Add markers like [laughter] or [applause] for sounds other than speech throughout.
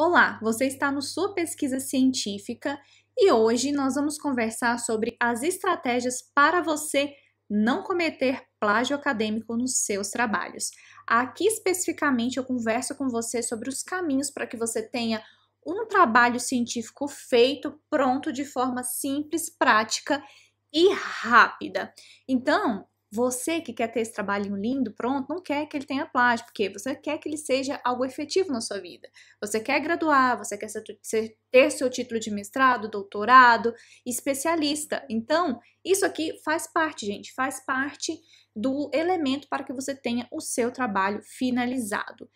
Olá, você está no Sua Pesquisa Científica e hoje nós vamos conversar sobre as estratégias para você não cometer plágio acadêmico nos seus trabalhos. Aqui especificamente eu converso com você sobre os caminhos para que você tenha um trabalho científico feito, pronto de forma simples, prática e rápida. Então, você que quer ter esse trabalhinho lindo, pronto, não quer que ele tenha plágio, porque você quer que ele seja algo efetivo na sua vida. Você quer graduar, você quer ser, ter seu título de mestrado, doutorado, especialista. Então, isso aqui faz parte, gente, faz parte do elemento para que você tenha o seu trabalho finalizado.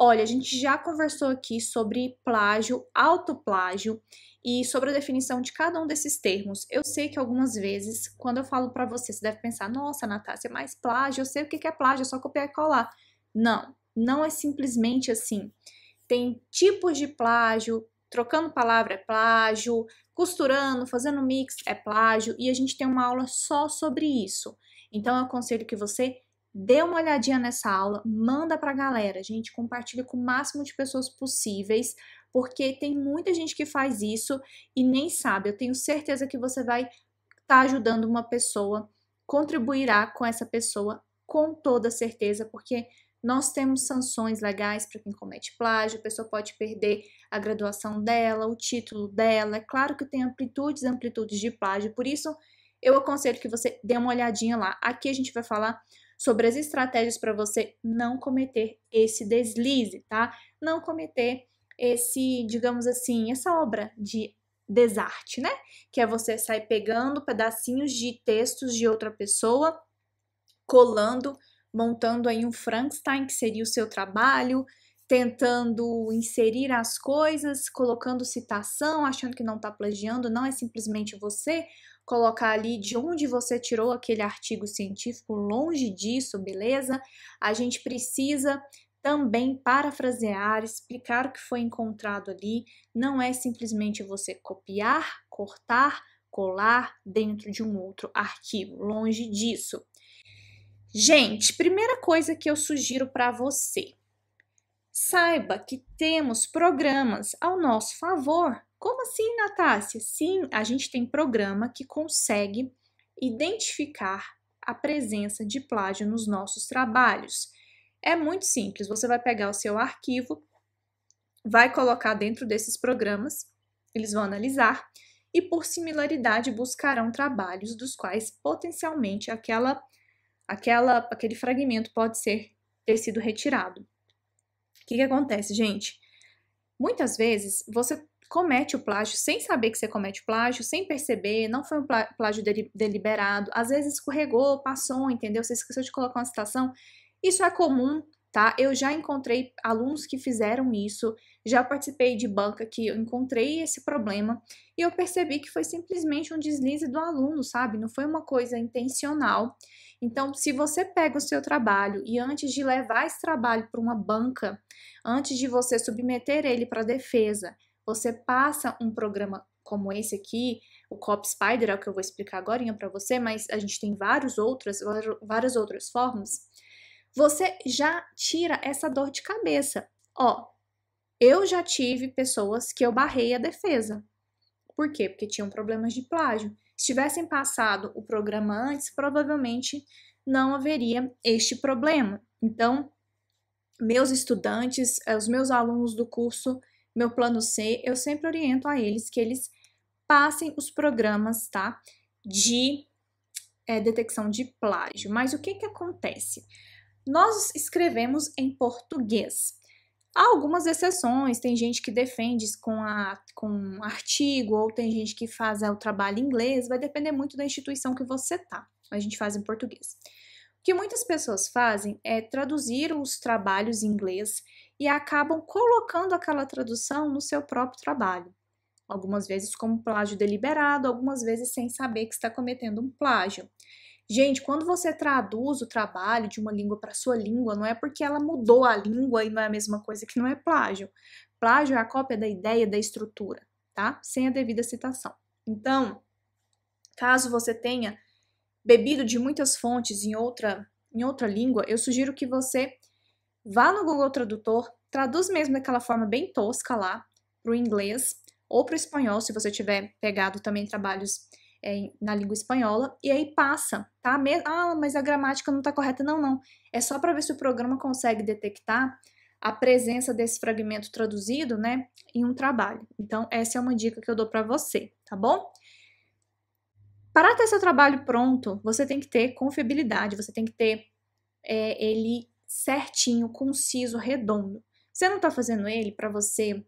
Olha, a gente já conversou aqui sobre plágio, autoplágio e sobre a definição de cada um desses termos. Eu sei que algumas vezes, quando eu falo para você, você deve pensar: nossa, Natácia, é mas plágio, eu sei o que é plágio, é só copiar e colar. Não, não é simplesmente assim. Tem tipos de plágio, trocando palavra é plágio, costurando, fazendo mix é plágio, e a gente tem uma aula só sobre isso. Então, eu aconselho que você dê uma olhadinha nessa aula, manda para a galera, gente, compartilha com o máximo de pessoas possíveis, porque tem muita gente que faz isso e nem sabe. Eu tenho certeza que você vai estar tá ajudando uma pessoa, contribuirá com essa pessoa com toda certeza, porque nós temos sanções legais para quem comete plágio, a pessoa pode perder a graduação dela, o título dela. É claro que tem amplitudes e amplitudes de plágio, por isso eu aconselho que você dê uma olhadinha lá. Aqui a gente vai falar sobre as estratégias para você não cometer esse deslize, tá? Não cometer esse, digamos assim, essa obra de desarte, né? Que é você sair pegando pedacinhos de textos de outra pessoa, colando, montando aí um Frankenstein, que seria o seu trabalho, tentando inserir as coisas, colocando citação, achando que não está plagiando, não é simplesmente você, colocar ali de onde você tirou aquele artigo científico, longe disso, beleza? A gente precisa também parafrasear, explicar o que foi encontrado ali. Não é simplesmente você copiar, cortar, colar dentro de um outro arquivo, longe disso. Gente, primeira coisa que eu sugiro para você. Saiba que temos programas ao nosso favor como assim, Natácia? Sim, a gente tem programa que consegue identificar a presença de plágio nos nossos trabalhos. É muito simples, você vai pegar o seu arquivo, vai colocar dentro desses programas, eles vão analisar e, por similaridade, buscarão trabalhos dos quais potencialmente aquela, aquela, aquele fragmento pode ser, ter sido retirado. O que, que acontece, gente? Muitas vezes você comete o plágio sem saber que você comete plágio, sem perceber, não foi um plágio deliberado, às vezes escorregou, passou, entendeu? Você esqueceu de colocar uma citação. Isso é comum, tá? Eu já encontrei alunos que fizeram isso, já participei de banca que eu encontrei esse problema e eu percebi que foi simplesmente um deslize do aluno, sabe? Não foi uma coisa intencional. Então, se você pega o seu trabalho e antes de levar esse trabalho para uma banca, antes de você submeter ele para defesa, você passa um programa como esse aqui, o Cop Spider é o que eu vou explicar agora para você, mas a gente tem vários outras, várias outras formas. Você já tira essa dor de cabeça. Ó, eu já tive pessoas que eu barrei a defesa. Por quê? Porque tinham problemas de plágio. Se tivessem passado o programa antes, provavelmente não haveria este problema. Então, meus estudantes, eh, os meus alunos do curso meu plano C, eu sempre oriento a eles que eles passem os programas, tá? De é, detecção de plágio. Mas o que que acontece? Nós escrevemos em português. Há algumas exceções, tem gente que defende com, a, com um artigo, ou tem gente que faz é, o trabalho em inglês, vai depender muito da instituição que você tá. A gente faz em português. O que muitas pessoas fazem é traduzir os trabalhos em inglês e acabam colocando aquela tradução no seu próprio trabalho. Algumas vezes como plágio deliberado, algumas vezes sem saber que está cometendo um plágio. Gente, quando você traduz o trabalho de uma língua para sua língua, não é porque ela mudou a língua e não é a mesma coisa que não é plágio. Plágio é a cópia da ideia, da estrutura, tá? Sem a devida citação. Então, caso você tenha bebido de muitas fontes em outra em outra língua, eu sugiro que você Vá no Google Tradutor, traduz mesmo daquela forma bem tosca lá para o inglês ou para o espanhol, se você tiver pegado também trabalhos é, na língua espanhola, e aí passa, tá? ah, mas a gramática não está correta. Não, não. É só para ver se o programa consegue detectar a presença desse fragmento traduzido, né, em um trabalho. Então, essa é uma dica que eu dou para você, tá bom? Para ter seu trabalho pronto, você tem que ter confiabilidade, você tem que ter é, ele certinho, conciso, redondo. Você não está fazendo ele para você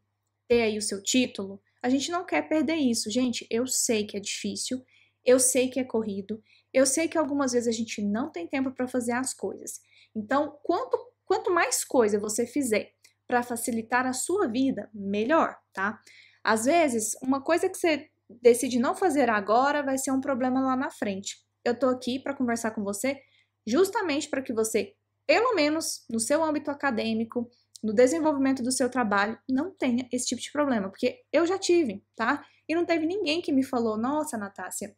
ter aí o seu título? A gente não quer perder isso, gente. Eu sei que é difícil, eu sei que é corrido, eu sei que algumas vezes a gente não tem tempo para fazer as coisas. Então, quanto, quanto mais coisa você fizer para facilitar a sua vida, melhor, tá? Às vezes, uma coisa que você decide não fazer agora vai ser um problema lá na frente. Eu tô aqui para conversar com você justamente para que você pelo menos no seu âmbito acadêmico, no desenvolvimento do seu trabalho, não tenha esse tipo de problema, porque eu já tive, tá? E não teve ninguém que me falou: nossa, Natácia,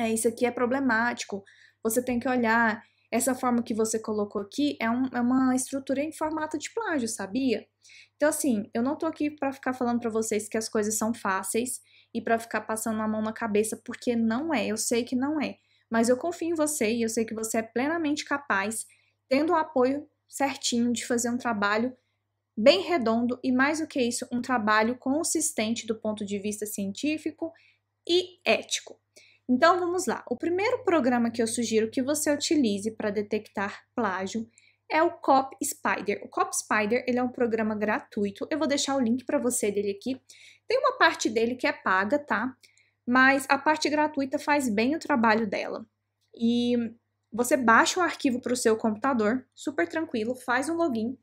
é, isso aqui é problemático, você tem que olhar. Essa forma que você colocou aqui é, um, é uma estrutura em formato de plágio, sabia? Então, assim, eu não tô aqui para ficar falando para vocês que as coisas são fáceis e para ficar passando a mão na cabeça, porque não é, eu sei que não é. Mas eu confio em você e eu sei que você é plenamente capaz tendo o apoio certinho de fazer um trabalho bem redondo e, mais do que isso, um trabalho consistente do ponto de vista científico e ético. Então vamos lá. O primeiro programa que eu sugiro que você utilize para detectar plágio é o Cop Spider. O Cop Spider ele é um programa gratuito. Eu vou deixar o link para você dele aqui. Tem uma parte dele que é paga, tá? Mas a parte gratuita faz bem o trabalho dela. E você baixa o arquivo para o seu computador, super tranquilo, faz um login.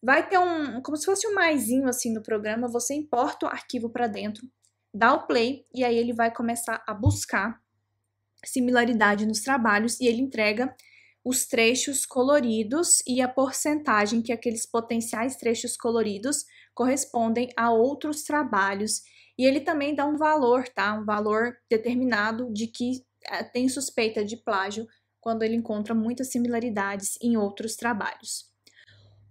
Vai ter um, como se fosse um maisinho assim no programa, você importa o arquivo para dentro, dá o play e aí ele vai começar a buscar similaridade nos trabalhos e ele entrega os trechos coloridos e a porcentagem que aqueles potenciais trechos coloridos correspondem a outros trabalhos. E ele também dá um valor, tá? Um valor determinado de que eh, tem suspeita de plágio quando ele encontra muitas similaridades em outros trabalhos.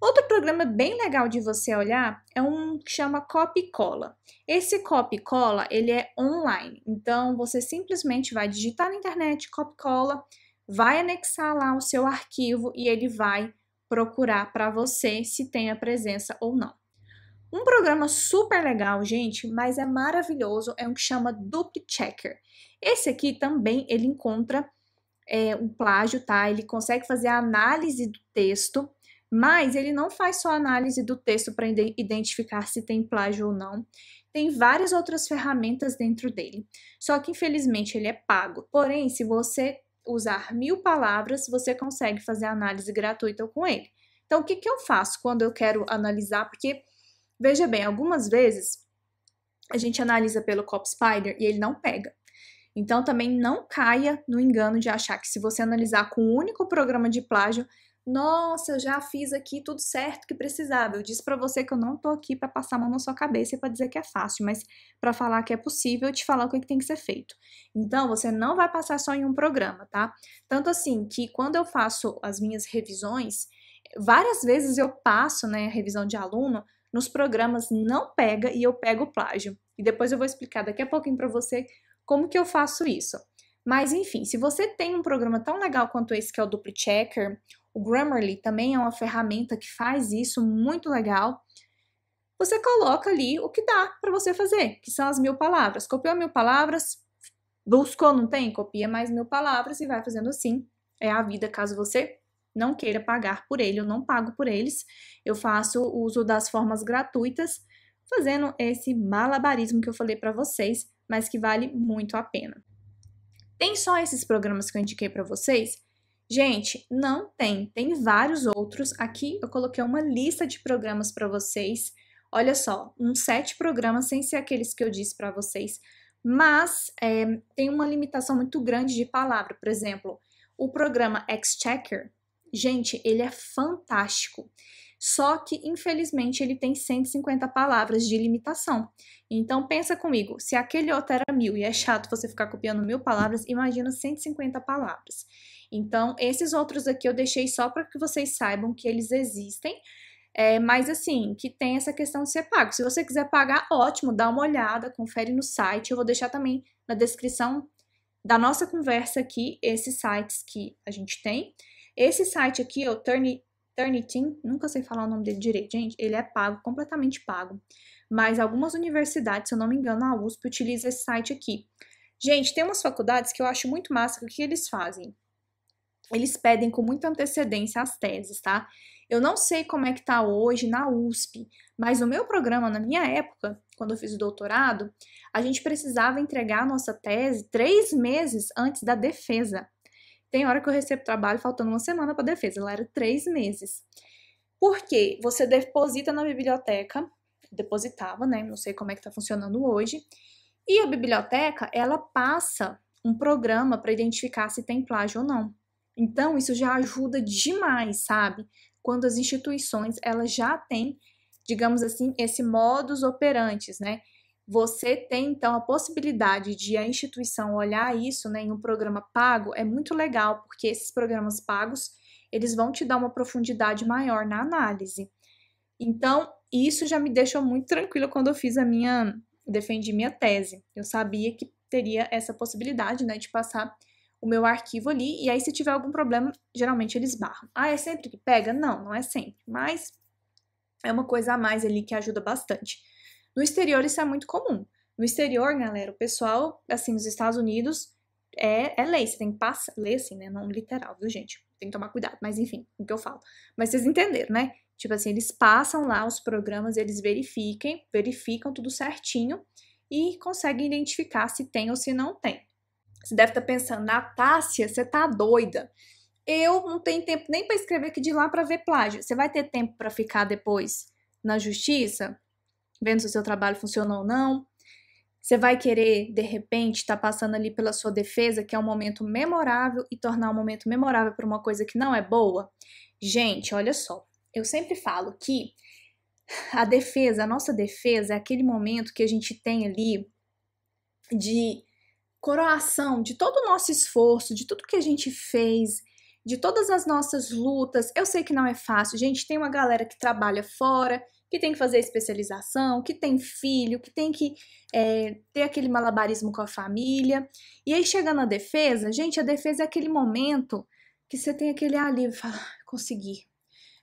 Outro programa bem legal de você olhar é um que chama Copy Cola. Esse Copy Cola, ele é online, então você simplesmente vai digitar na internet Copy Cola, vai anexar lá o seu arquivo e ele vai procurar para você se tem a presença ou não. Um programa super legal, gente, mas é maravilhoso, é um que chama Dupe Checker. Esse aqui também ele encontra é, um plágio, tá? Ele consegue fazer a análise do texto, mas ele não faz só análise do texto para identificar se tem plágio ou não. Tem várias outras ferramentas dentro dele. Só que, infelizmente, ele é pago. Porém, se você usar mil palavras, você consegue fazer análise gratuita com ele. Então, o que, que eu faço quando eu quero analisar? Porque, veja bem, algumas vezes a gente analisa pelo Spider e ele não pega. Então também não caia no engano de achar que se você analisar com um único programa de plágio, nossa, eu já fiz aqui tudo certo que precisava. Eu disse para você que eu não tô aqui para passar a mão na sua cabeça e para dizer que é fácil, mas para falar que é possível, te falar o que, é que tem que ser feito. Então, você não vai passar só em um programa, tá? Tanto assim que quando eu faço as minhas revisões, várias vezes eu passo, né, a revisão de aluno nos programas não pega e eu pego o plágio. E depois eu vou explicar daqui a pouquinho para você como que eu faço isso? Mas enfim, se você tem um programa tão legal quanto esse que é o Dupli Checker, o Grammarly também é uma ferramenta que faz isso muito legal. Você coloca ali o que dá para você fazer, que são as mil palavras. Copiou mil palavras, buscou, não tem? Copia mais mil palavras e vai fazendo assim. É a vida, caso você não queira pagar por ele, eu não pago por eles. Eu faço uso das formas gratuitas, fazendo esse malabarismo que eu falei para vocês mas que vale muito a pena. Tem só esses programas que eu indiquei para vocês? Gente, não tem, tem vários outros. Aqui eu coloquei uma lista de programas para vocês. Olha só, uns sete programas, sem ser aqueles que eu disse para vocês, mas é, tem uma limitação muito grande de palavra. Por exemplo, o programa Exchequer, gente, ele é fantástico. Só que, infelizmente, ele tem 150 palavras de limitação. Então, pensa comigo, se aquele outro era mil e é chato você ficar copiando mil palavras, imagina 150 palavras. Então, esses outros aqui eu deixei só para que vocês saibam que eles existem, é, mas assim, que tem essa questão de ser pago. Se você quiser pagar, ótimo, dá uma olhada, confere no site. Eu vou deixar também na descrição da nossa conversa aqui esses sites que a gente tem. Esse site aqui o Turn, Turnitin, nunca sei falar o nome dele direito, gente, ele é pago, completamente pago. Mas algumas universidades, se eu não me engano, a USP utiliza esse site aqui. Gente, tem umas faculdades que eu acho muito massa, que o que eles fazem? Eles pedem com muita antecedência as teses, tá? Eu não sei como é que tá hoje na USP, mas no meu programa, na minha época, quando eu fiz o doutorado, a gente precisava entregar a nossa tese três meses antes da defesa. Tem hora que eu recebo trabalho faltando uma semana para defesa, lá era três meses. Por quê? Você deposita na biblioteca, depositava, né? Não sei como é que está funcionando hoje. E a biblioteca, ela passa um programa para identificar se tem plágio ou não. Então, isso já ajuda demais, sabe? Quando as instituições, elas já têm, digamos assim, esse modus operantes, né? você tem então a possibilidade de a instituição olhar isso né, em um programa pago é muito legal, porque esses programas pagos eles vão te dar uma profundidade maior na análise. Então, isso já me deixou muito tranquila quando eu fiz a minha, defendi minha tese. Eu sabia que teria essa possibilidade, né, de passar o meu arquivo ali, e aí se tiver algum problema, geralmente eles barram. Ah, é sempre que pega? Não, não é sempre, mas é uma coisa a mais ali que ajuda bastante. No exterior isso é muito comum. No exterior, galera, o pessoal, assim, nos Estados Unidos é, é lei, você tem que passar, lei assim, né, não literal, viu, gente? Tem que tomar cuidado, mas enfim, é o que eu falo. Mas vocês entenderam, né? Tipo assim, eles passam lá os programas, eles verifiquem, verificam tudo certinho e conseguem identificar se tem ou se não tem. Você deve estar tá pensando, Natácia, você tá doida. Eu não tenho tempo nem para escrever aqui de lá para ver plágio. Você vai ter tempo para ficar depois na justiça? vendo se o seu trabalho funciona ou não. Você vai querer, de repente, estar tá passando ali pela sua defesa, que é um momento memorável, e tornar um momento memorável para uma coisa que não é boa? Gente, olha só. Eu sempre falo que a defesa, a nossa defesa, é aquele momento que a gente tem ali de coroação de todo o nosso esforço, de tudo que a gente fez, de todas as nossas lutas. Eu sei que não é fácil, gente. Tem uma galera que trabalha fora, que tem que fazer especialização, que tem filho, que tem que é, ter aquele malabarismo com a família. E aí chega na defesa, gente, a defesa é aquele momento que você tem aquele alívio, fala, ah, consegui,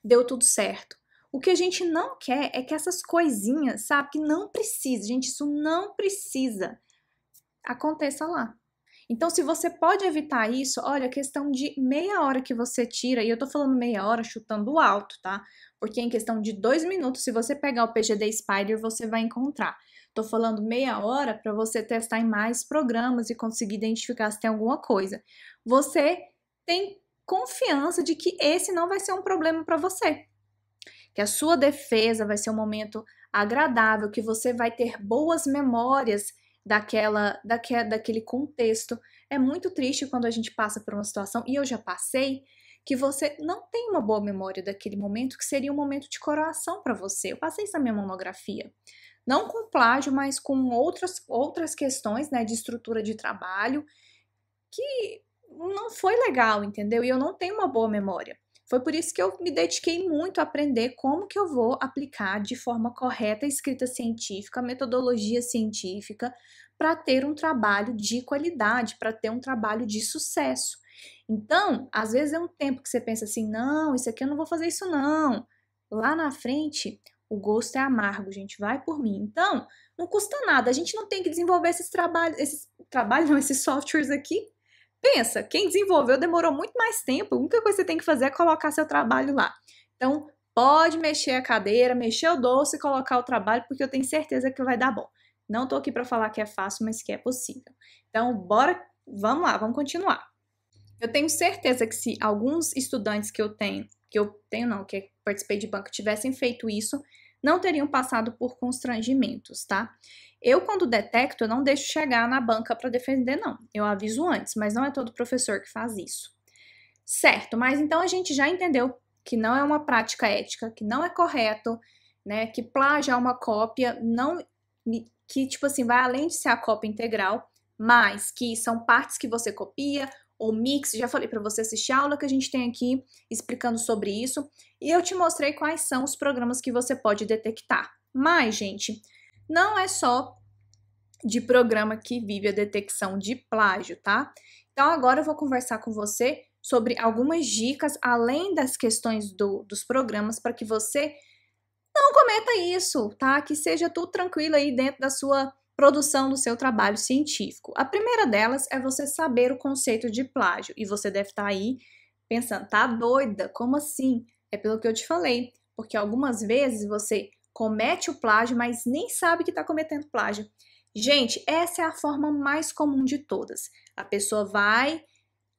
deu tudo certo. O que a gente não quer é que essas coisinhas, sabe, que não precisa, gente, isso não precisa, aconteça lá. Então, se você pode evitar isso, olha, questão de meia hora que você tira, e eu tô falando meia hora chutando alto, tá? porque em questão de dois minutos, se você pegar o PGD Spider, você vai encontrar. Estou falando meia hora para você testar em mais programas e conseguir identificar se tem alguma coisa. Você tem confiança de que esse não vai ser um problema para você. Que a sua defesa vai ser um momento agradável, que você vai ter boas memórias daquela, daque, daquele contexto. É muito triste quando a gente passa por uma situação, e eu já passei, que você não tem uma boa memória daquele momento que seria um momento de coroação para você. Eu passei isso na minha monografia. Não com plágio, mas com outras, outras questões né, de estrutura de trabalho que não foi legal, entendeu? E eu não tenho uma boa memória. Foi por isso que eu me dediquei muito a aprender como que eu vou aplicar de forma correta a escrita científica, a metodologia científica, para ter um trabalho de qualidade, para ter um trabalho de sucesso. Então, às vezes é um tempo que você pensa assim: não, isso aqui eu não vou fazer isso não. Lá na frente, o gosto é amargo, gente, vai por mim. Então, não custa nada, a gente não tem que desenvolver esses trabalhos, esses trabalhos, não, [laughs] esses softwares aqui. Pensa, quem desenvolveu demorou muito mais tempo. A única coisa que você tem que fazer é colocar seu trabalho lá. Então, pode mexer a cadeira, mexer o doce e colocar o trabalho, porque eu tenho certeza que vai dar bom. Não tô aqui para falar que é fácil, mas que é possível. Então, bora, vamos lá, vamos continuar. Eu tenho certeza que se alguns estudantes que eu tenho, que eu tenho não, que participei de banco, tivessem feito isso, não teriam passado por constrangimentos, tá? Eu, quando detecto, eu não deixo chegar na banca para defender, não. Eu aviso antes, mas não é todo professor que faz isso. Certo, mas então a gente já entendeu que não é uma prática ética, que não é correto, né? Que plagiar uma cópia não que tipo assim vai além de ser a cópia integral, mas que são partes que você copia ou mix, já falei para você assistir a aula que a gente tem aqui explicando sobre isso, e eu te mostrei quais são os programas que você pode detectar. Mas, gente, não é só de programa que vive a detecção de plágio, tá? Então agora eu vou conversar com você sobre algumas dicas além das questões do, dos programas para que você não cometa isso, tá? Que seja tudo tranquilo aí dentro da sua produção do seu trabalho científico. A primeira delas é você saber o conceito de plágio, e você deve estar tá aí pensando, tá doida? Como assim? É pelo que eu te falei, porque algumas vezes você comete o plágio, mas nem sabe que está cometendo plágio. Gente, essa é a forma mais comum de todas. A pessoa vai,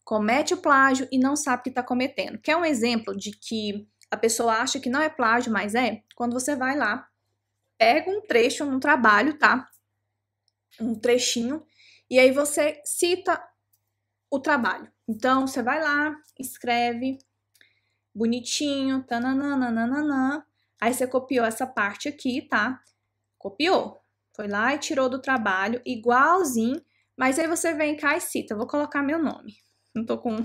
comete o plágio e não sabe que está cometendo. Quer um exemplo de que a pessoa acha que não é plágio, mas é? Quando você vai lá, pega um trecho num trabalho, tá? um trechinho, e aí você cita o trabalho. Então, você vai lá, escreve bonitinho, tananana, aí você copiou essa parte aqui, tá? Copiou, foi lá e tirou do trabalho, igualzinho, mas aí você vem cá e cita, vou colocar meu nome. Não tô com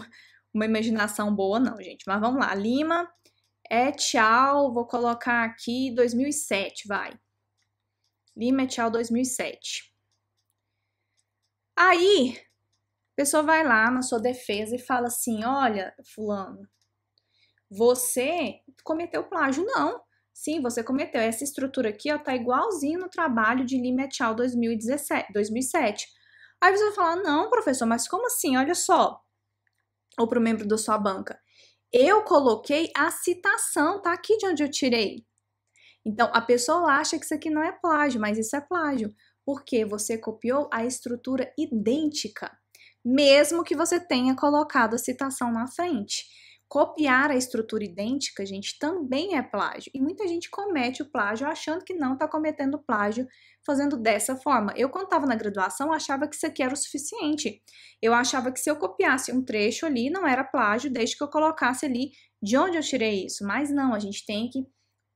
uma imaginação boa não, gente, mas vamos lá, Lima, é tchau, vou colocar aqui 2007, vai. Lima é tchau 2007. Aí, a pessoa vai lá na sua defesa e fala assim: olha, Fulano, você cometeu plágio. Não. Sim, você cometeu. Essa estrutura aqui, ó, tá igualzinho no trabalho de Lima et al. 2007. Aí você vai falar: não, professor, mas como assim? Olha só. Ou para o membro da sua banca. Eu coloquei a citação, tá aqui de onde eu tirei. Então, a pessoa acha que isso aqui não é plágio, mas isso é plágio porque você copiou a estrutura idêntica, mesmo que você tenha colocado a citação na frente. Copiar a estrutura idêntica, gente, também é plágio. E muita gente comete o plágio achando que não está cometendo plágio fazendo dessa forma. Eu, quando estava na graduação, achava que isso aqui era o suficiente. Eu achava que se eu copiasse um trecho ali, não era plágio, desde que eu colocasse ali de onde eu tirei isso. Mas não, a gente tem que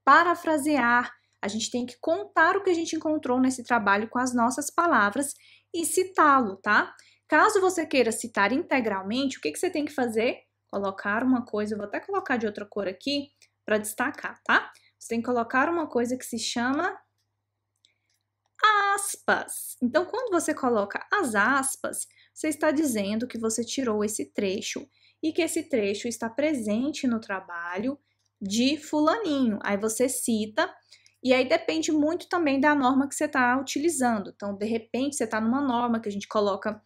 parafrasear, a gente tem que contar o que a gente encontrou nesse trabalho com as nossas palavras e citá-lo, tá? Caso você queira citar integralmente, o que, que você tem que fazer? Colocar uma coisa, eu vou até colocar de outra cor aqui para destacar, tá? Você tem que colocar uma coisa que se chama aspas. Então, quando você coloca as aspas, você está dizendo que você tirou esse trecho e que esse trecho está presente no trabalho de fulaninho. Aí você cita e aí depende muito também da norma que você está utilizando. Então, de repente, você está numa norma que a gente coloca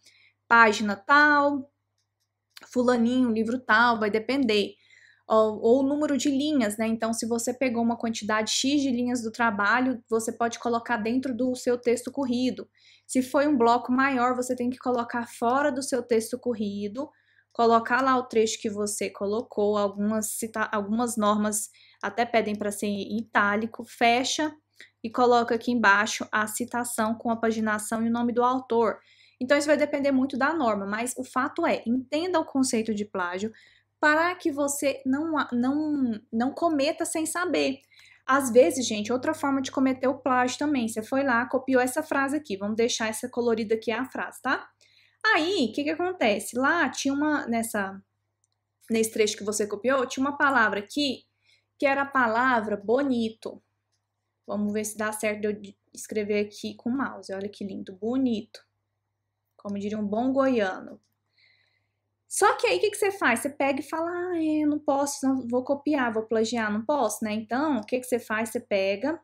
página tal, fulaninho, livro tal, vai depender. Ou, o número de linhas, né? Então, se você pegou uma quantidade X de linhas do trabalho, você pode colocar dentro do seu texto corrido. Se foi um bloco maior, você tem que colocar fora do seu texto corrido, colocar lá o trecho que você colocou, algumas, algumas normas até pedem para ser em itálico, fecha e coloca aqui embaixo a citação com a paginação e o nome do autor. Então, isso vai depender muito da norma, mas o fato é, entenda o conceito de plágio para que você não, não, não cometa sem saber. Às vezes, gente, outra forma de cometer o plágio também. Você foi lá, copiou essa frase aqui. Vamos deixar essa colorida aqui é a frase, tá? Aí, o que, que acontece? Lá tinha uma, nessa, nesse trecho que você copiou, tinha uma palavra aqui que era a palavra bonito. Vamos ver se dá certo eu escrever aqui com o mouse. Olha que lindo, bonito. Como diria um bom goiano. Só que aí o que, que, você faz? Você pega e fala, ah, é, não posso, não, vou copiar, vou plagiar, não posso, né? Então, o que, que você faz? Você pega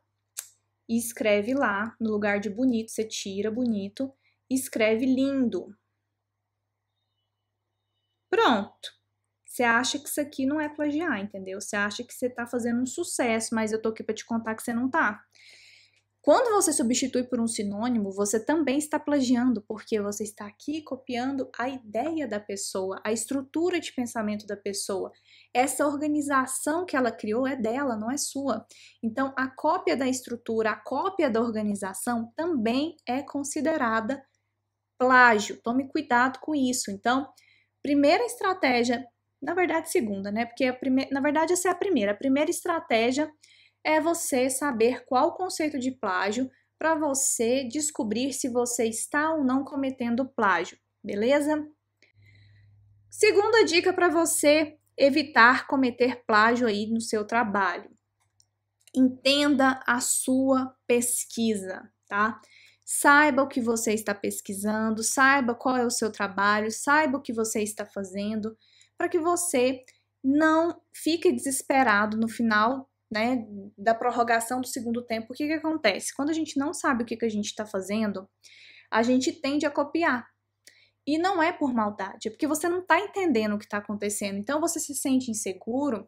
e escreve lá, no lugar de bonito, você tira bonito, e escreve lindo. Pronto você acha que isso aqui não é plagiar, entendeu? Você acha que você tá fazendo um sucesso, mas eu tô aqui para te contar que você não tá. Quando você substitui por um sinônimo, você também está plagiando, porque você está aqui copiando a ideia da pessoa, a estrutura de pensamento da pessoa. Essa organização que ela criou é dela, não é sua. Então, a cópia da estrutura, a cópia da organização também é considerada plágio. Tome cuidado com isso. Então, primeira estratégia na verdade, segunda, né? Porque a primeira, na verdade essa é a primeira. A primeira estratégia é você saber qual o conceito de plágio para você descobrir se você está ou não cometendo plágio, beleza? Segunda dica para você evitar cometer plágio aí no seu trabalho. Entenda a sua pesquisa, tá? Saiba o que você está pesquisando, saiba qual é o seu trabalho, saiba o que você está fazendo para que você não fique desesperado no final né, da prorrogação do segundo tempo. O que, que acontece? Quando a gente não sabe o que, que a gente está fazendo, a gente tende a copiar. E não é por maldade, é porque você não está entendendo o que está acontecendo. Então você se sente inseguro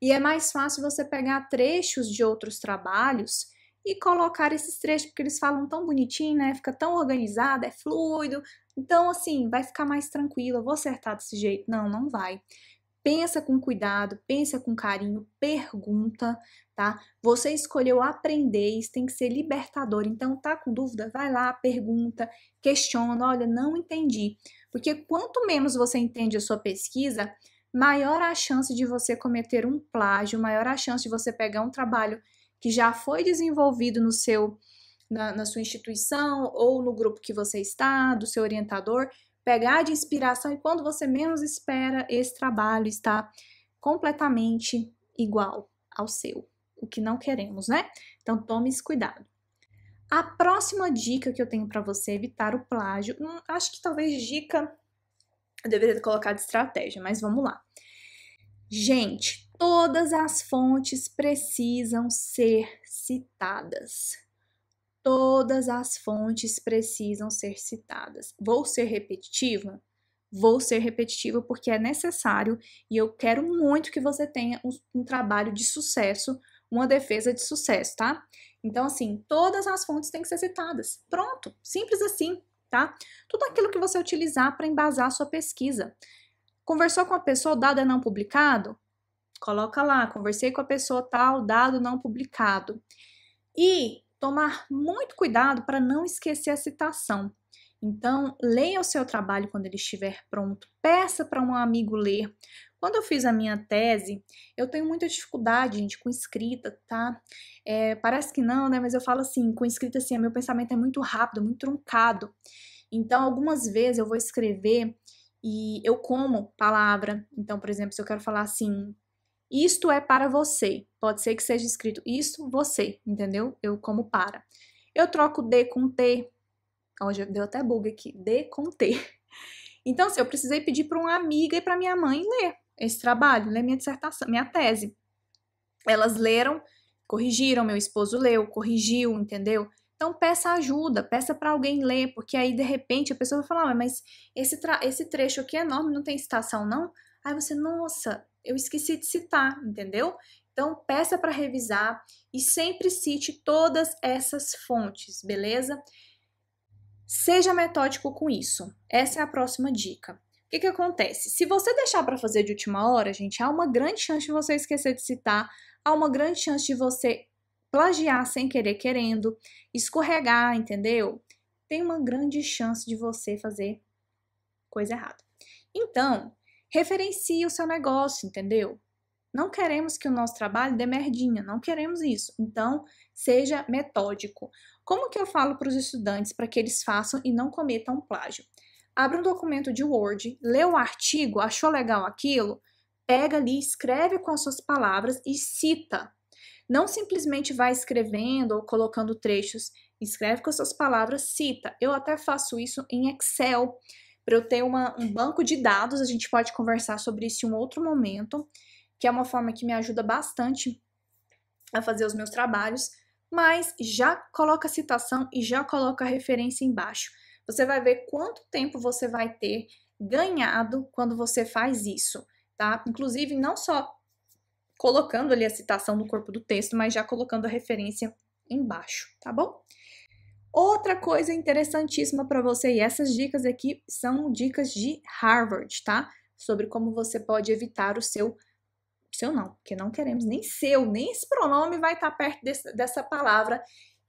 e é mais fácil você pegar trechos de outros trabalhos e colocar esses trechos, porque eles falam tão bonitinho, né? Fica tão organizado, é fluido, então, assim, vai ficar mais tranquilo, eu vou acertar desse jeito. Não, não vai. Pensa com cuidado, pensa com carinho, pergunta, tá? Você escolheu aprender, isso tem que ser libertador. Então, tá com dúvida? Vai lá, pergunta, questiona, olha, não entendi. Porque quanto menos você entende a sua pesquisa, maior a chance de você cometer um plágio, maior a chance de você pegar um trabalho que já foi desenvolvido no seu na, na sua instituição ou no grupo que você está, do seu orientador, pegar de inspiração e quando você menos espera, esse trabalho está completamente igual ao seu, o que não queremos, né? Então tome esse cuidado. A próxima dica que eu tenho para você é evitar o plágio, hum, acho que talvez dica eu deveria ter colocado estratégia, mas vamos lá. Gente, todas as fontes precisam ser citadas. Todas as fontes precisam ser citadas. Vou ser repetitiva? Vou ser repetitiva porque é necessário e eu quero muito que você tenha um, um trabalho de sucesso, uma defesa de sucesso, tá? Então, assim, todas as fontes têm que ser citadas. Pronto, simples assim, tá? Tudo aquilo que você utilizar para embasar a sua pesquisa. Conversou com a pessoa, o dado é não publicado? Coloca lá, conversei com a pessoa tal, dado não publicado. E tomar muito cuidado para não esquecer a citação. Então, leia o seu trabalho quando ele estiver pronto, peça para um amigo ler. Quando eu fiz a minha tese, eu tenho muita dificuldade, gente, com escrita, tá? É, parece que não, né? Mas eu falo assim, com escrita assim, meu pensamento é muito rápido, muito truncado. Então, algumas vezes eu vou escrever e eu como palavra. Então, por exemplo, se eu quero falar assim, isto é para você. Pode ser que seja escrito isto, você, entendeu? Eu como para. Eu troco D com T. Hoje deu até bug aqui. D com T. [laughs] Então, se assim, eu precisei pedir para uma amiga e para minha mãe ler esse trabalho, ler né? minha dissertação, minha tese. Elas leram, corrigiram, meu esposo leu, corrigiu, entendeu? Então peça ajuda, peça para alguém ler, porque aí de repente a pessoa vai falar, mas esse, esse trecho aqui é enorme, não tem citação não? Aí você, nossa, eu esqueci de citar, entendeu? Então, peça para revisar e sempre cite todas essas fontes, beleza? Seja metódico com isso. Essa é a próxima dica. O que, que acontece? Se você deixar para fazer de última hora, gente, há uma grande chance de você esquecer de citar, há uma grande chance de você plagiar sem querer querendo, escorregar, entendeu? Tem uma grande chance de você fazer coisa errada. Então, referencie o seu negócio, entendeu? Não queremos que o nosso trabalho dê merdinha, não queremos isso. Então, seja metódico. Como que eu falo para os estudantes para que eles façam e não cometam plágio? Abre um documento de Word, lê o artigo, achou legal aquilo, pega ali, escreve com as suas palavras e cita. Não simplesmente vai escrevendo ou colocando trechos, escreve com as suas palavras, cita. Eu até faço isso em Excel para eu ter uma, um banco de dados, a gente pode conversar sobre isso em um outro momento, que é uma forma que me ajuda bastante a fazer os meus trabalhos, mas já coloca a citação e já coloca a referência embaixo. Você vai ver quanto tempo você vai ter ganhado quando você faz isso, tá? Inclusive, não só colocando ali a citação no corpo do texto, mas já colocando a referência embaixo, tá bom? Outra coisa interessantíssima para você, e essas dicas aqui são dicas de Harvard, tá? Sobre como você pode evitar o seu. Seu não, porque não queremos nem seu, nem esse pronome vai estar tá perto desse, dessa palavra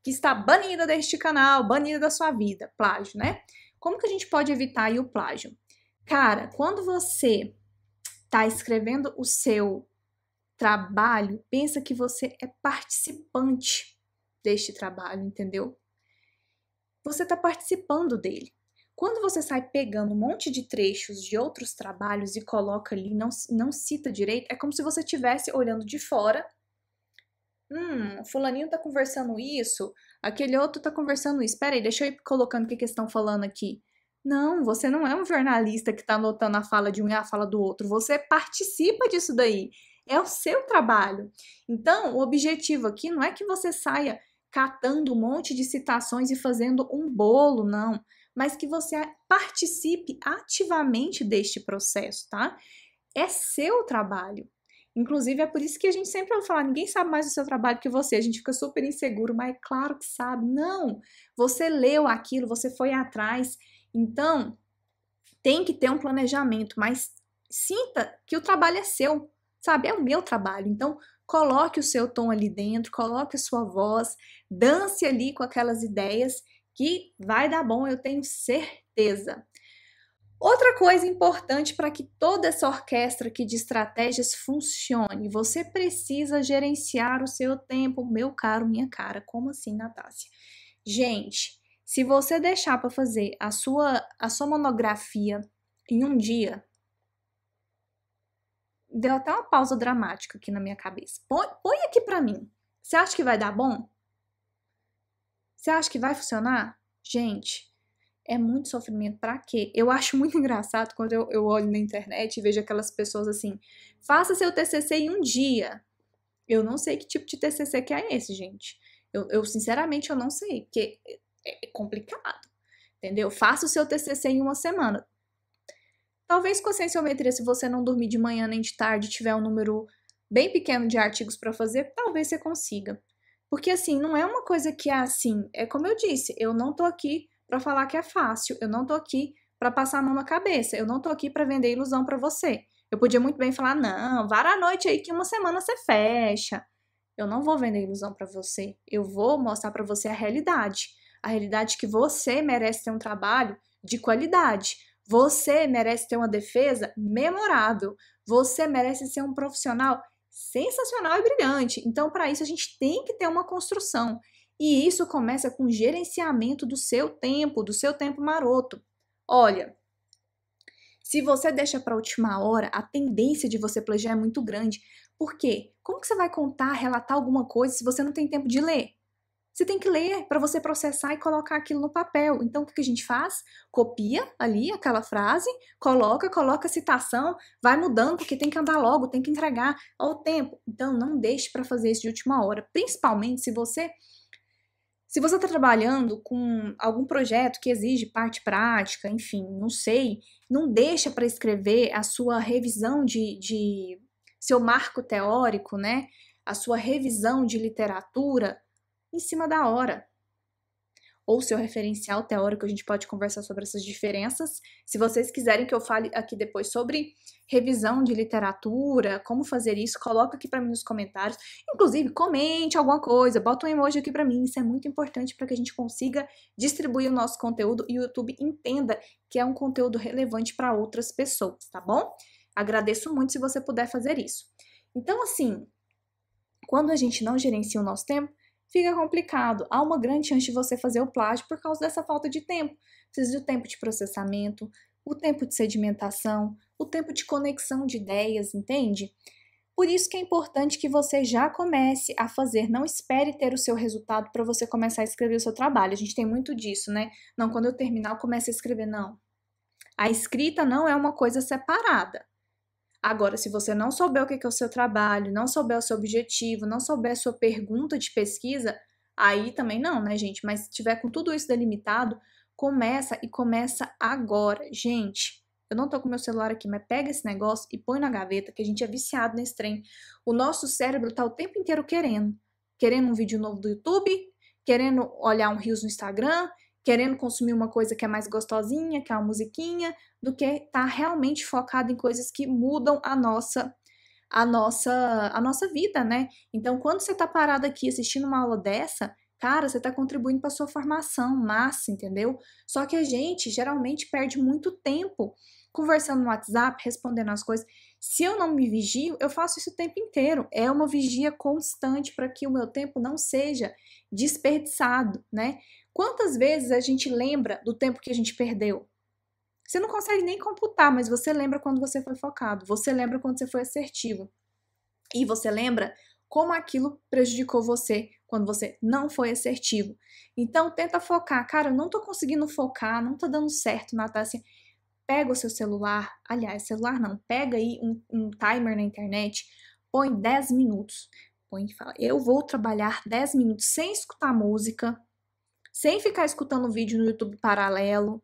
que está banida deste canal, banida da sua vida, plágio, né? Como que a gente pode evitar aí o plágio? Cara, quando você está escrevendo o seu trabalho, pensa que você é participante deste trabalho, entendeu? você está participando dele. Quando você sai pegando um monte de trechos de outros trabalhos e coloca ali, não, não cita direito, é como se você estivesse olhando de fora. Hum, fulaninho tá conversando isso, aquele outro tá conversando isso. Pera aí, deixa eu ir colocando o que, que eles estão falando aqui. Não, você não é um jornalista que está anotando a fala de um e a fala do outro. Você participa disso daí. É o seu trabalho. Então, o objetivo aqui não é que você saia catando um monte de citações e fazendo um bolo, não. Mas que você participe ativamente deste processo, tá? É seu trabalho. Inclusive, é por isso que a gente sempre vai falar: ninguém sabe mais do seu trabalho que você. A gente fica super inseguro, mas é claro que sabe. Não! Você leu aquilo, você foi atrás. Então, tem que ter um planejamento, mas sinta que o trabalho é seu, sabe? É o meu trabalho. Então, coloque o seu tom ali dentro, coloque a sua voz, dance ali com aquelas ideias que vai dar bom, eu tenho certeza. Outra coisa importante para que toda essa orquestra aqui de estratégias funcione, você precisa gerenciar o seu tempo, meu caro, minha cara. Como assim, Natácia? Gente, se você deixar para fazer a sua a sua monografia em um dia, Deu até uma pausa dramática aqui na minha cabeça. Põe, põe aqui para mim. Você acha que vai dar bom? Você acha que vai funcionar? Gente, é muito sofrimento para quê? Eu acho muito [laughs] engraçado quando eu, eu olho na internet e vejo aquelas pessoas assim: faça seu TCC em um dia. Eu não sei que tipo de TCC que é esse, gente. Eu, eu sinceramente eu não sei, porque é, é complicado, entendeu? Faça o seu TCC em uma semana. Talvez com a sensiometria, se você não dormir de manhã nem de tarde, tiver um número bem pequeno de artigos para fazer, talvez você consiga. Porque assim, não é uma coisa que é assim, é como eu disse, eu não tô aqui para falar que é fácil, eu não tô aqui para passar a mão na cabeça, eu não tô aqui para vender ilusão para você. Eu podia muito bem falar: "Não, vara a noite aí que uma semana você fecha". Eu não vou vender ilusão para você. Eu vou mostrar para você a realidade, a realidade que você merece ter um trabalho de qualidade você merece ter uma defesa memorável. Você merece ser um profissional sensacional e brilhante. Então, para isso, a gente tem que ter uma construção. E isso começa com gerenciamento do seu tempo, do seu tempo maroto. Olha, se você deixa para a última hora, a tendência de você plagiar é muito grande. Por quê? Como que você vai contar, relatar alguma coisa se você não tem tempo de ler? Você tem que ler para você processar e colocar aquilo no papel. Então, o que a gente faz? Copia ali aquela frase, coloca, coloca a citação, vai mudando, porque tem que andar logo, tem que entregar ao tempo. Então, não deixe para fazer isso de última hora. Principalmente se você. Se você está trabalhando com algum projeto que exige parte prática, enfim, não sei, não deixa para escrever a sua revisão de, de seu marco teórico, né? A sua revisão de literatura em cima da hora. Ou seu referencial teórico, a gente pode conversar sobre essas diferenças. Se vocês quiserem que eu fale aqui depois sobre revisão de literatura, como fazer isso, coloca aqui para mim nos comentários. Inclusive, comente alguma coisa, bota um emoji aqui para mim. Isso é muito importante para que a gente consiga distribuir o nosso conteúdo e o YouTube entenda que é um conteúdo relevante para outras pessoas, tá bom? Agradeço muito se você puder fazer isso. Então, assim, quando a gente não gerencia o nosso tempo, fica complicado. Há uma grande chance de você fazer o plágio por causa dessa falta de tempo. Precisa do tempo de processamento, o tempo de sedimentação, o tempo de conexão de ideias, entende? Por isso que é importante que você já comece a fazer, não espere ter o seu resultado para você começar a escrever o seu trabalho. A gente tem muito disso, né? Não, quando eu terminar, eu começo a escrever, não. A escrita não é uma coisa separada. Agora, se você não souber o que é o seu trabalho, não souber o seu objetivo, não souber a sua pergunta de pesquisa, aí também não, né, gente? Mas se tiver com tudo isso delimitado, começa e começa agora. Gente, eu não tô com meu celular aqui, mas pega esse negócio e põe na gaveta, que a gente é viciado nesse trem. O nosso cérebro tá o tempo inteiro querendo. Querendo um vídeo novo do YouTube, querendo olhar um rios no Instagram, querendo consumir uma coisa que é mais gostosinha, que é uma musiquinha, do que estar tá realmente focado em coisas que mudam a nossa a nossa a nossa vida, né? Então, quando você tá parado aqui assistindo uma aula dessa, cara, você tá contribuindo para sua formação, massa, entendeu? Só que a gente geralmente perde muito tempo conversando no WhatsApp, respondendo as coisas. Se eu não me vigio, eu faço isso o tempo inteiro. É uma vigia constante para que o meu tempo não seja desperdiçado, né? Quantas vezes a gente lembra do tempo que a gente perdeu? Você não consegue nem computar, mas você lembra quando você foi focado, você lembra quando você foi assertivo. E você lembra como aquilo prejudicou você quando você não foi assertivo. Então tenta focar, cara, eu não tô conseguindo focar, não tá dando certo, Natácia. Assim, pega o seu celular, aliás, celular não, pega aí um, um timer na internet, põe 10 minutos. Põe e fala, eu vou trabalhar 10 minutos sem escutar música, sem ficar escutando vídeo no YouTube paralelo.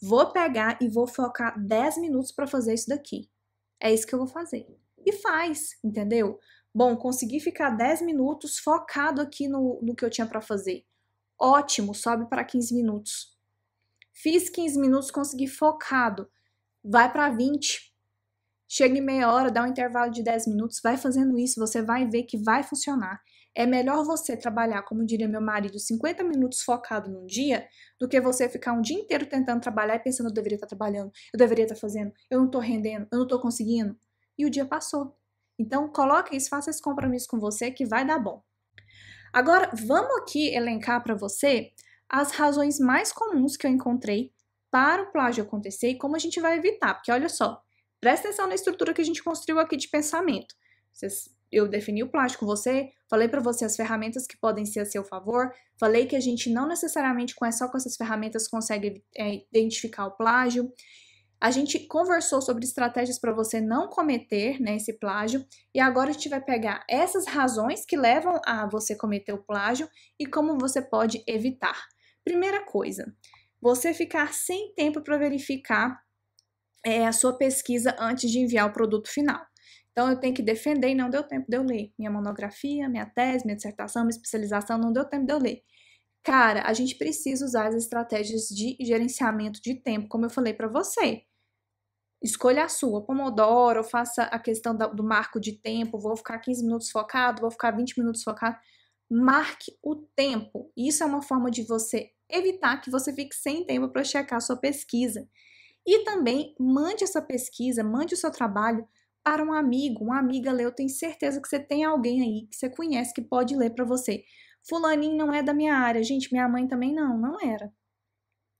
Vou pegar e vou focar 10 minutos para fazer isso daqui. É isso que eu vou fazer. E faz, entendeu? Bom, consegui ficar 10 minutos focado aqui no, no que eu tinha para fazer. Ótimo, sobe para 15 minutos. Fiz 15 minutos, consegui focado. Vai para 20. Chega em meia hora, dá um intervalo de 10 minutos, vai fazendo isso, você vai ver que vai funcionar. É melhor você trabalhar, como diria meu marido, 50 minutos focado num dia, do que você ficar um dia inteiro tentando trabalhar e pensando, eu deveria estar trabalhando, eu deveria estar fazendo, eu não estou rendendo, eu não estou conseguindo. E o dia passou. Então, coloque isso, faça esse compromisso com você que vai dar bom. Agora, vamos aqui elencar para você as razões mais comuns que eu encontrei para o plágio acontecer e como a gente vai evitar, porque olha só, presta atenção na estrutura que a gente construiu aqui de pensamento. Vocês eu defini o plástico com você, falei para você as ferramentas que podem ser a seu favor, falei que a gente não necessariamente com é só com essas ferramentas consegue é, identificar o plágio. A gente conversou sobre estratégias para você não cometer né, esse plágio, e agora a gente vai pegar essas razões que levam a você cometer o plágio e como você pode evitar. Primeira coisa, você ficar sem tempo para verificar é, a sua pesquisa antes de enviar o produto final. Então eu tenho que defender e não deu tempo de eu ler. Minha monografia, minha tese, minha dissertação, minha especialização, não deu tempo de eu ler. Cara, a gente precisa usar as estratégias de gerenciamento de tempo, como eu falei para você. Escolha a sua, Pomodoro, faça a questão do marco de tempo, vou ficar 15 minutos focado, vou ficar 20 minutos focado. Marque o tempo. Isso é uma forma de você evitar que você fique sem tempo para checar a sua pesquisa. E também mande essa pesquisa, mande o seu trabalho para um amigo, uma amiga Eu tenho certeza que você tem alguém aí que você conhece que pode ler para você. Fulaninho não é da minha área, gente, minha mãe também não, não era.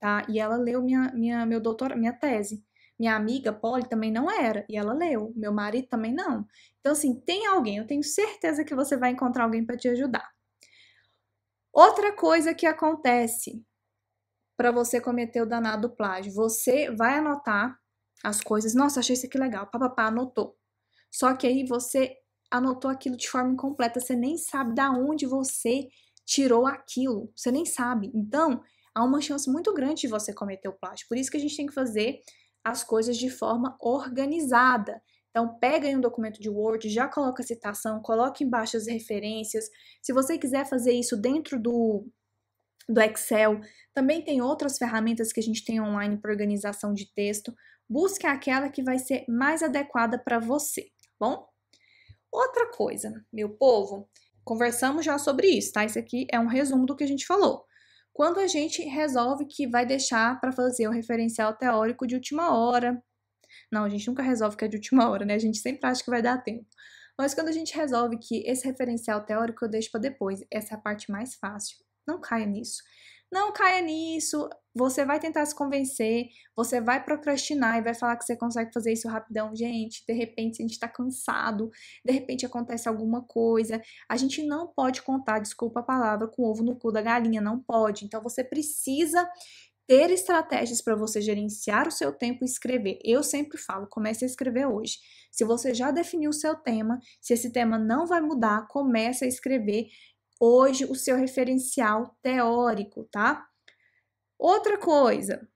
Tá? E ela leu minha, minha, meu doutor, minha tese. Minha amiga Polly também não era, e ela leu. Meu marido também não. Então, assim, tem alguém, eu tenho certeza que você vai encontrar alguém para te ajudar. Outra coisa que acontece para você cometer o danado plágio, você vai anotar as coisas. Nossa, achei isso aqui legal, papapá, anotou. Só que aí você anotou aquilo de forma incompleta, você nem sabe da onde você tirou aquilo, você nem sabe. Então, há uma chance muito grande de você cometer o plágio. Por isso que a gente tem que fazer as coisas de forma organizada. Então, pega aí um documento de Word, já coloca a citação, coloca embaixo as referências. Se você quiser fazer isso dentro do, do Excel, também tem outras ferramentas que a gente tem online para organização de texto busque aquela que vai ser mais adequada para você, tá bom? Outra coisa, meu povo, conversamos já sobre isso, tá? Isso aqui é um resumo do que a gente falou. Quando a gente resolve que vai deixar para fazer o um referencial teórico de última hora. Não, a gente nunca resolve que é de última hora, né? A gente sempre acha que vai dar tempo. Mas quando a gente resolve que esse referencial teórico eu deixo para depois, essa é a parte mais fácil. Não caia nisso. Não caia nisso você vai tentar se convencer, você vai procrastinar e vai falar que você consegue fazer isso rapidão. Gente, de repente a gente está cansado, de repente acontece alguma coisa. A gente não pode contar, desculpa a palavra, com ovo no cu da galinha, não pode. Então você precisa ter estratégias para você gerenciar o seu tempo e escrever. Eu sempre falo, comece a escrever hoje. Se você já definiu o seu tema, se esse tema não vai mudar, comece a escrever hoje o seu referencial teórico, tá? Outra coisa,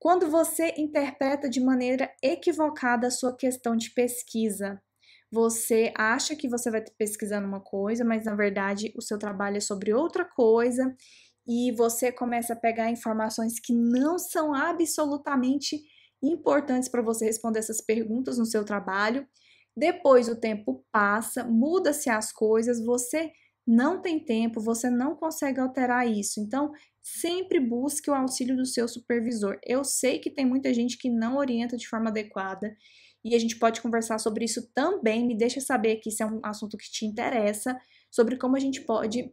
quando você interpreta de maneira equivocada a sua questão de pesquisa, você acha que você vai estar pesquisando uma coisa, mas na verdade o seu trabalho é sobre outra coisa e você começa a pegar informações que não são absolutamente importantes para você responder essas perguntas no seu trabalho. Depois o tempo passa, muda-se as coisas, você não tem tempo, você não consegue alterar isso. Então, sempre busque o auxílio do seu supervisor. Eu sei que tem muita gente que não orienta de forma adequada e a gente pode conversar sobre isso também. Me deixa saber aqui se é um assunto que te interessa, sobre como a gente pode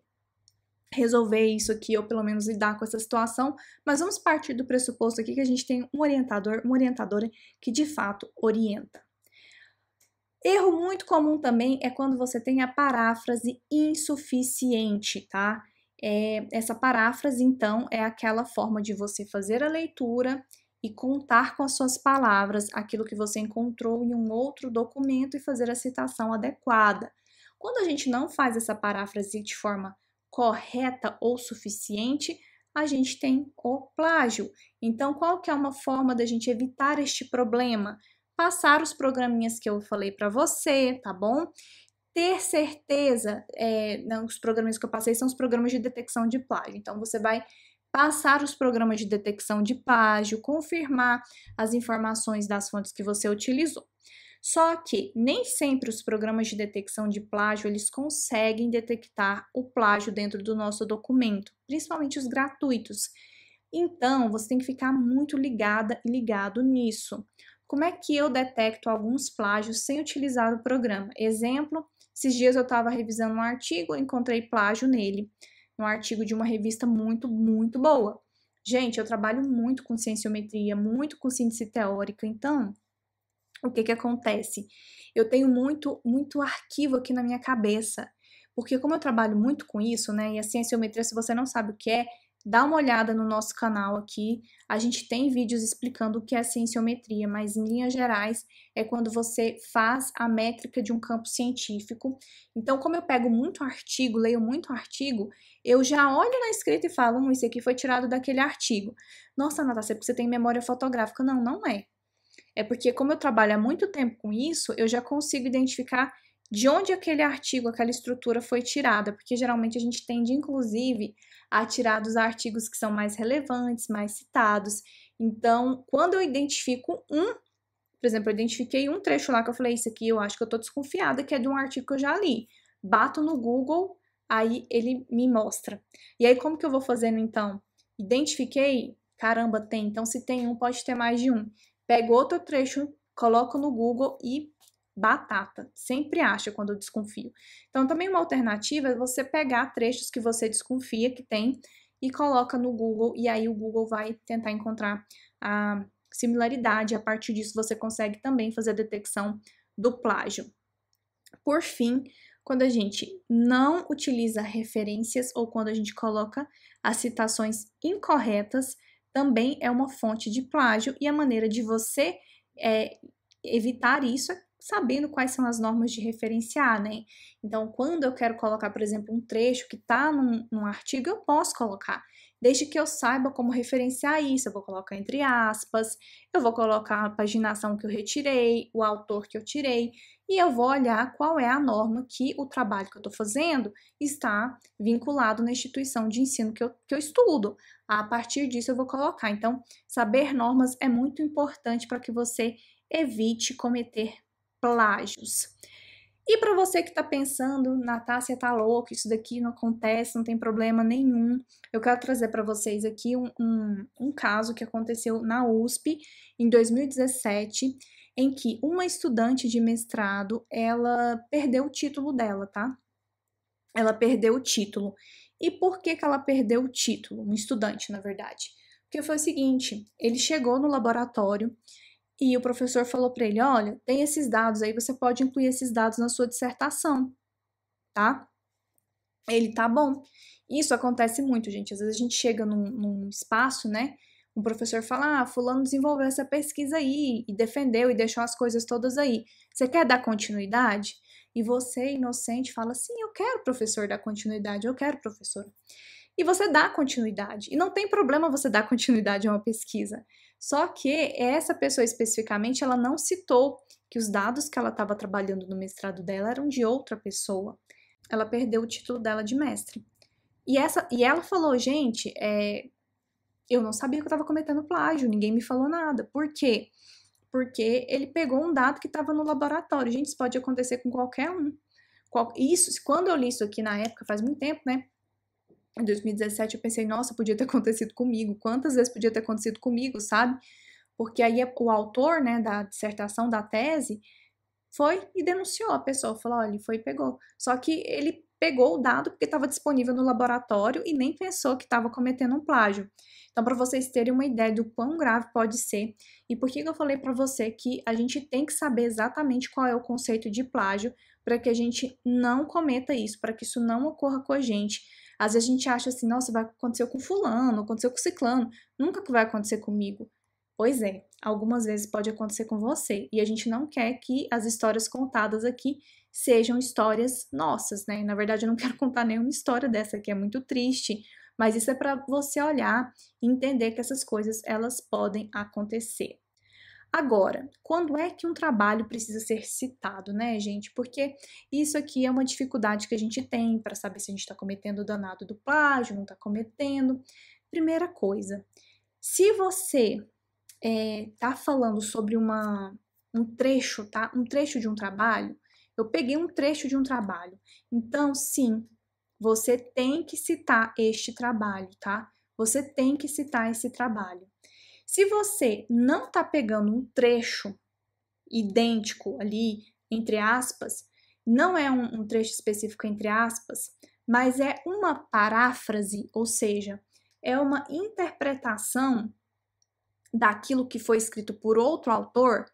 resolver isso aqui ou pelo menos lidar com essa situação, mas vamos partir do pressuposto aqui que a gente tem um orientador, uma orientadora que de fato orienta. Erro muito comum também é quando você tem a paráfrase insuficiente, tá? É, essa paráfrase, então, é aquela forma de você fazer a leitura e contar com as suas palavras aquilo que você encontrou em um outro documento e fazer a citação adequada. Quando a gente não faz essa paráfrase de forma correta ou suficiente, a gente tem o plágio. Então, qual que é uma forma da gente evitar este problema? Passar os programinhas que eu falei para você, tá bom? ter certeza, é, não, né, os programas que eu passei são os programas de detecção de plágio. Então, você vai passar os programas de detecção de plágio, confirmar as informações das fontes que você utilizou. Só que nem sempre os programas de detecção de plágio eles conseguem detectar o plágio dentro do nosso documento, principalmente os gratuitos. Então, você tem que ficar muito ligada e ligado nisso. Como é que eu detecto alguns plágios sem utilizar o programa? Exemplo, esses dias eu estava revisando um artigo, encontrei plágio nele, um artigo de uma revista muito, muito boa. Gente, eu trabalho muito com cienciometria, muito com síntese teórica, então o que que acontece? Eu tenho muito, muito arquivo aqui na minha cabeça, porque como eu trabalho muito com isso, né, e a cienciometria, se você não sabe o que é, Dá uma olhada no nosso canal aqui, a gente tem vídeos explicando o que é cienciometria, mas em linhas gerais é quando você faz a métrica de um campo científico. Então, como eu pego muito artigo, leio muito artigo, eu já olho na escrita e falo, hum, isso aqui foi tirado daquele artigo. Nossa, Natácia, é porque você tem memória fotográfica. Não, não é. É porque como eu trabalho há muito tempo com isso, eu já consigo identificar de onde aquele artigo, aquela estrutura foi tirada, porque geralmente a gente tende, inclusive, a tirar dos artigos que são mais relevantes, mais citados. Então, quando eu identifico um, por exemplo, eu identifiquei um trecho lá que eu falei, isso aqui eu acho que eu estou desconfiada, que é de um artigo que eu já li. Bato no Google, aí ele me mostra. E aí, como que eu vou fazendo então? Identifiquei? Caramba, tem. Então, se tem um, pode ter mais de um. Pego outro trecho, coloco no Google e batata. Sempre acha quando eu desconfio. Então, também uma alternativa é você pegar trechos que você desconfia que tem e coloca no Google, e aí o Google vai tentar encontrar a similaridade. A partir disso, você consegue também fazer a detecção do plágio. Por fim, quando a gente não utiliza referências ou quando a gente coloca as citações incorretas, também é uma fonte de plágio e a maneira de você é, evitar isso é sabendo quais são as normas de referenciar, né? Então, quando eu quero colocar, por exemplo, um trecho que está num, num, artigo, eu posso colocar, desde que eu saiba como referenciar isso. Eu vou colocar entre aspas, eu vou colocar a paginação que eu retirei, o autor que eu tirei, e eu vou olhar qual é a norma que o trabalho que eu estou fazendo está vinculado na instituição de ensino que eu, que eu estudo. A partir disso, eu vou colocar. Então, saber normas é muito importante para que você evite cometer plágios. E para você que está pensando, Natácia tá louca, isso daqui não acontece, não tem problema nenhum, eu quero trazer para vocês aqui um, um, um caso que aconteceu na USP em 2017, em que uma estudante de mestrado, ela perdeu o título dela, tá? Ela perdeu o título. E por que, que ela perdeu o título? Um estudante, na verdade. Porque foi o seguinte, ele chegou no laboratório e o professor falou para ele: olha, tem esses dados aí, você pode incluir esses dados na sua dissertação, tá? Ele tá bom. Isso acontece muito, gente. Às vezes a gente chega num, num espaço, né? Um professor fala: ah, Fulano desenvolveu essa pesquisa aí, e defendeu e deixou as coisas todas aí. Você quer dar continuidade? E você, inocente, fala: sim, eu quero, professor, dar continuidade, eu quero, professor. E você dá continuidade. E não tem problema você dar continuidade a uma pesquisa. Só que essa pessoa especificamente, ela não citou que os dados que ela estava trabalhando no mestrado dela eram de outra pessoa. Ela perdeu o título dela de mestre. E, essa, e ela falou, gente, é, eu não sabia que eu estava cometendo plágio, ninguém me falou nada. Por quê? Porque ele pegou um dado que estava no laboratório. Gente, isso pode acontecer com qualquer um. Qual, isso, quando eu li isso aqui na época, faz muito tempo, né? Em 2017 eu pensei, nossa, podia ter acontecido comigo. Quantas vezes podia ter acontecido comigo, sabe? Porque aí é, o autor, né, da dissertação, da tese, foi e denunciou a pessoa, falou, olha, ele foi e pegou. Só que ele pegou o dado porque estava disponível no laboratório e nem pensou que estava cometendo um plágio. Então, para vocês terem uma ideia do quão grave pode ser, e por que eu falei para você que a gente tem que saber exatamente qual é o conceito de plágio para que a gente não cometa isso, para que isso não ocorra com a gente às vezes a gente acha assim, nossa, vai acontecer com fulano, aconteceu com ciclano, nunca que vai acontecer comigo. Pois é, algumas vezes pode acontecer com você, e a gente não quer que as histórias contadas aqui sejam histórias nossas, né? Na verdade, eu não [laughs] quero contar nenhuma história dessa que é muito triste, mas isso é para você olhar e entender que essas coisas elas podem acontecer. Agora, quando é que um trabalho precisa ser citado, né, gente? Porque isso aqui é uma dificuldade que a gente tem para saber se a gente está cometendo o danado do plágio, não está cometendo. Primeira coisa, se você está eh, é, falando sobre uma, um trecho, tá? Um trecho de um trabalho, eu peguei um trecho de um trabalho. Então, sim, você tem que citar este trabalho, tá? Você tem que citar esse trabalho. Se você não está pegando um trecho idêntico ali, entre aspas, não é um, um trecho específico entre aspas, mas é uma paráfrase, ou seja, é uma interpretação daquilo que foi escrito por outro autor,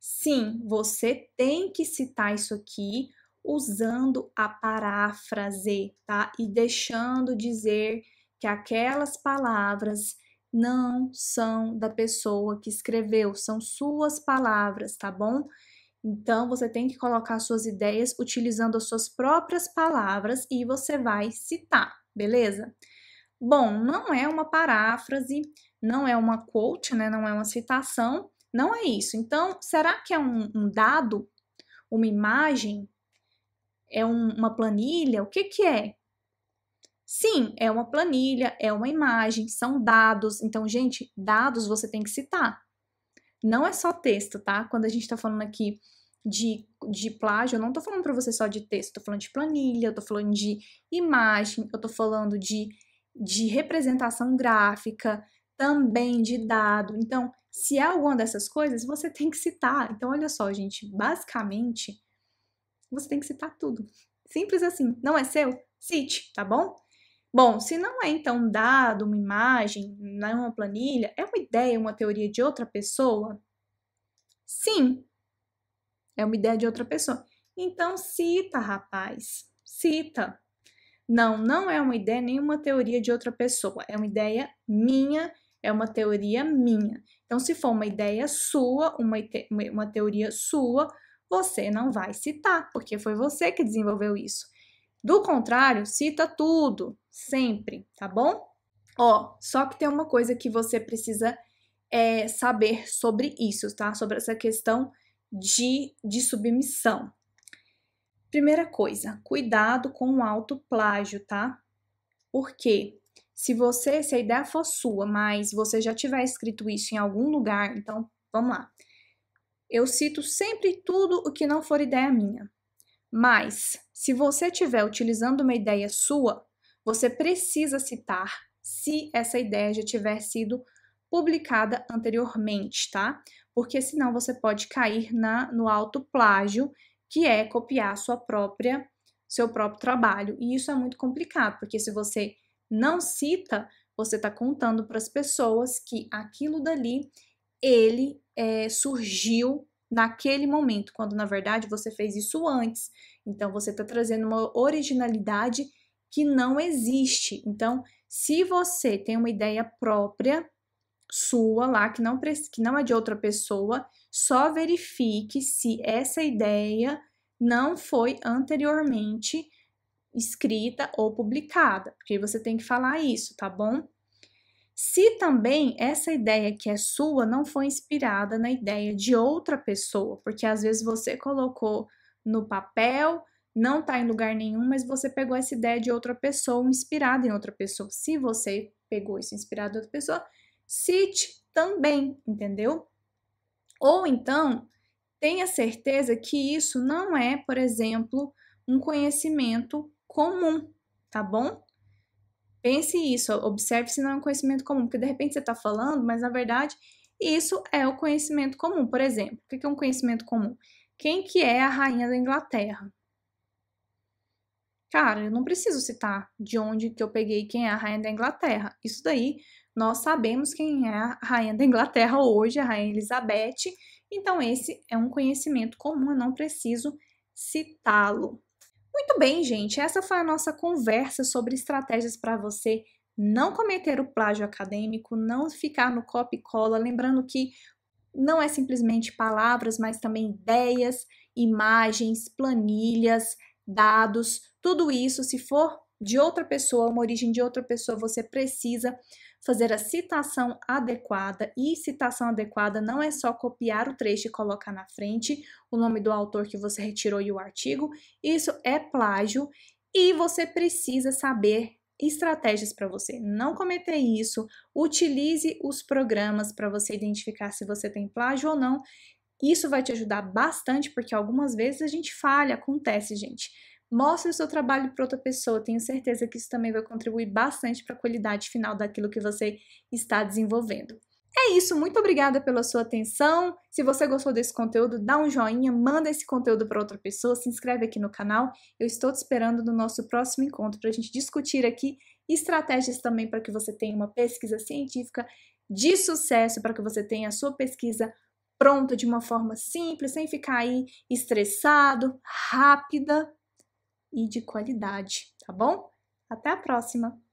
sim, você tem que citar isso aqui usando a paráfrase, tá? E deixando dizer que aquelas palavras não são da pessoa que escreveu, são suas palavras, tá bom? Então você tem que colocar suas ideias utilizando as suas próprias palavras e você vai citar, beleza? Bom, não é uma paráfrase, não é uma quote, né? Não é uma citação, não é isso. Então, será que é um, um dado, uma imagem, é um, uma planilha? O que que é? Sim, é uma planilha, é uma imagem, são dados. Então, gente, dados você tem que citar. Não é só texto, tá? Quando a gente está falando aqui de, de plágio, eu não tô falando para você só de texto, tô falando de planilha, eu tô falando de imagem, eu tô falando de, de representação gráfica, também de dado. Então, se é alguma dessas coisas, você tem que citar. Então, olha só, gente, basicamente, você tem que citar tudo. Simples assim. Não é seu? Cite, tá bom? Bom, se não é então dado, uma imagem, não é uma planilha, é uma ideia, uma teoria de outra pessoa? Sim, é uma ideia de outra pessoa. Então cita, rapaz, cita. Não, não é uma ideia nem uma teoria de outra pessoa, é uma ideia minha, é uma teoria minha. Então, se for uma ideia sua, uma, uma teoria sua, você não vai citar, porque foi você que desenvolveu isso. Do contrário, cita tudo, sempre, tá bom? Ó, só que tem uma coisa que você precisa é, saber sobre isso, tá? Sobre essa questão de, de submissão. Primeira coisa, cuidado com o autoplágio, tá? Porque se você, se a ideia for sua, mas você já tiver escrito isso em algum lugar, então vamos lá. Eu cito sempre tudo o que não for ideia minha. Mas se você estiver utilizando uma ideia sua, você precisa citar se essa ideia já tiver sido publicada anteriormente, tá? Porque senão você pode cair na, no autoplágio, que é copiar sua própria seu próprio trabalho. E isso é muito complicado, porque se você não cita, você está contando para as pessoas que aquilo dali ele é, surgiu naquele momento, quando na verdade você fez isso antes. Então você está trazendo uma originalidade que não existe. Então, se você tem uma ideia própria sua lá, que não, que não é de outra pessoa, só verifique se essa ideia não foi anteriormente escrita ou publicada, porque você tem que falar isso, tá bom? Se também essa ideia que é sua não foi inspirada na ideia de outra pessoa, porque às vezes você colocou no papel, não está em lugar nenhum, mas você pegou essa ideia de outra pessoa, inspirada em outra pessoa. Se você pegou isso inspirado em outra pessoa, cite também, entendeu? Ou então, tenha certeza que isso não é, por exemplo, um conhecimento comum, tá bom? Pense isso, observe se não é um conhecimento comum, porque de repente você está falando, mas na verdade isso é o conhecimento comum. Por exemplo, o que é um conhecimento comum? Quem que é a rainha da Inglaterra? Cara, eu não preciso citar de onde que eu peguei quem é a rainha da Inglaterra. Isso daí nós sabemos quem é a rainha da Inglaterra hoje, a rainha Elizabeth. Então esse é um conhecimento comum, eu não preciso citá-lo. Muito bem, gente, essa foi a nossa conversa sobre estratégias para você não cometer o plágio acadêmico, não ficar no copy e cola, lembrando que não é simplesmente palavras, mas também ideias, imagens, planilhas, dados, tudo isso, se for de outra pessoa, uma origem de outra pessoa, você precisa fazer a citação adequada. E citação adequada não é só copiar o trecho e colocar na frente o nome do autor que você retirou e o artigo. Isso é plágio e você precisa saber estratégias para você não cometer isso. Utilize os programas para você identificar se você tem plágio ou não isso vai te ajudar bastante, porque algumas vezes a gente falha, acontece, gente. Mostre o seu trabalho para outra pessoa, tenho certeza que isso também vai contribuir bastante para a qualidade final daquilo que você está desenvolvendo. É isso, muito obrigada pela sua atenção. Se você gostou desse conteúdo, dá um joinha, manda esse conteúdo para outra pessoa, se inscreve aqui no canal. Eu estou te esperando no nosso próximo encontro para a gente discutir aqui estratégias também para que você tenha uma pesquisa científica de sucesso, para que você tenha a sua pesquisa pronta de uma forma simples, sem ficar aí estressado, rápida e de qualidade, tá bom? Até a próxima!